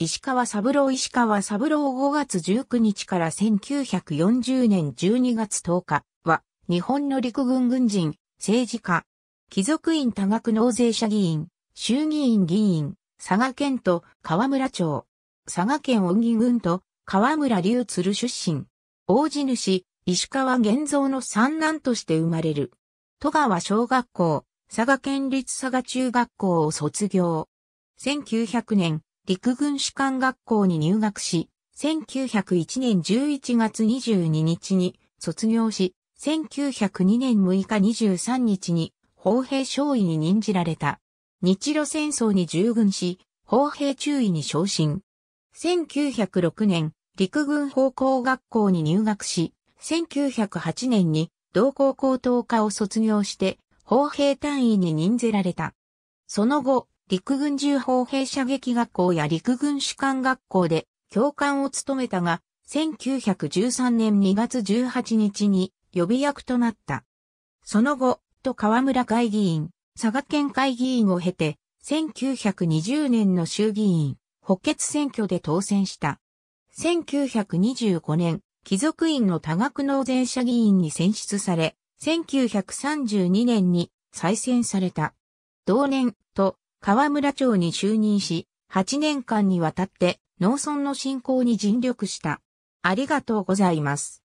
石川三郎石川三郎5月19日から1940年12月10日は、日本の陸軍軍人、政治家、貴族院多額納税者議員、衆議院議員、佐賀県と河村町、佐賀県恩義軍と河村隆鶴出身、大地主、石川玄造の三男として生まれる。戸川小学校、佐賀県立佐賀中学校を卒業。1900年、陸軍士官学校に入学し、1901年11月22日に卒業し、1902年6日23日に砲兵少尉に任じられた。日露戦争に従軍し、砲兵中尉に昇進。1906年、陸軍方向学校に入学し、1908年に同校高等科を卒業して、砲兵単位に任ぜられた。その後、陸軍重砲兵射撃学校や陸軍士官学校で教官を務めたが、1913年2月18日に予備役となった。その後、と河村会議員、佐賀県会議員を経て、1920年の衆議院、補欠選挙で当選した。1925年、貴族院の多額納税者議員に選出され、1932年に再選された。同年と河村町に就任し、8年間にわたって農村の振興に尽力した。ありがとうございます。